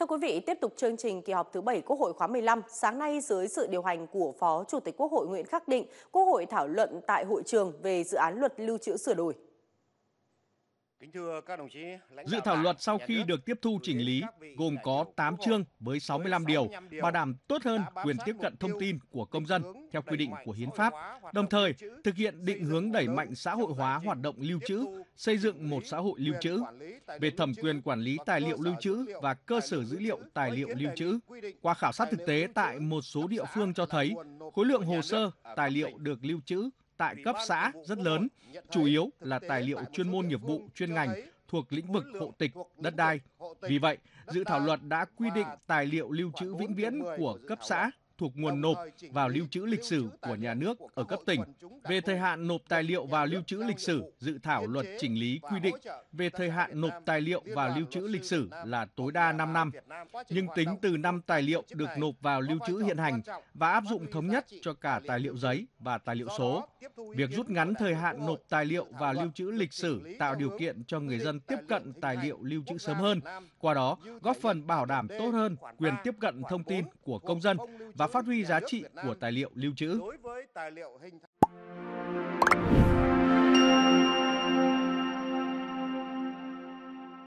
Thưa quý vị, tiếp tục chương trình kỳ họp thứ 7 Quốc hội khóa 15, sáng nay dưới sự điều hành của Phó Chủ tịch Quốc hội Nguyễn Khắc Định, Quốc hội thảo luận tại hội trường về dự án luật lưu trữ sửa đổi. Dự thảo luật sau khi được tiếp thu chỉnh lý gồm có 8 chương với 65 điều, bảo đảm tốt hơn quyền tiếp cận thông tin của công dân theo quy định của hiến pháp, đồng thời thực hiện định hướng đẩy mạnh xã hội hóa hoạt động lưu trữ, xây dựng một xã hội lưu trữ. Về thẩm quyền quản lý tài liệu lưu trữ và cơ sở dữ liệu tài liệu lưu trữ, qua khảo sát thực tế tại một số địa phương cho thấy khối lượng hồ sơ, tài liệu được lưu trữ tại cấp xã rất lớn, chủ yếu là tài liệu chuyên môn nghiệp vụ chuyên ngành thuộc lĩnh vực hộ tịch, đất đai. Vì vậy, dự thảo luật đã quy định tài liệu lưu trữ vĩnh viễn của cấp xã thuộc nguồn nộp vào lưu trữ lịch sử của nhà nước ở cấp tỉnh về thời hạn nộp tài liệu vào lưu trữ lịch sử dự thảo luật chỉnh lý quy định về thời hạn nộp tài liệu vào lưu trữ lịch sử là tối đa 5 năm nhưng tính từ năm tài liệu được nộp vào lưu trữ hiện hành và áp dụng thống nhất cho cả tài liệu giấy và tài liệu số việc rút ngắn thời hạn nộp tài liệu vào lưu trữ lịch sử tạo điều kiện cho người dân tiếp cận tài liệu lưu trữ sớm hơn qua đó góp phần bảo đảm tốt hơn quyền tiếp cận thông tin của công dân và phát huy giá trị của tài liệu lưu trữ